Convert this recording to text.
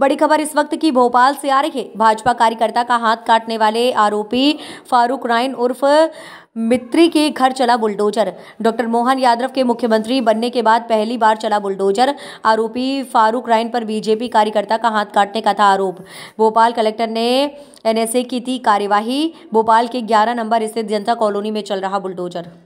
बड़ी खबर इस वक्त की भोपाल से आ रही है भाजपा कार्यकर्ता का हाथ काटने वाले आरोपी फारूक राइन उर्फ मित्री के घर चला बुलडोजर डॉक्टर मोहन यादव के मुख्यमंत्री बनने के बाद पहली बार चला बुलडोजर आरोपी फारूक राइन पर बीजेपी कार्यकर्ता का हाथ काटने का था आरोप भोपाल कलेक्टर ने एनएसए की थी कार्यवाही भोपाल के 11 नंबर स्थित जनता कॉलोनी में चल रहा बुलडोजर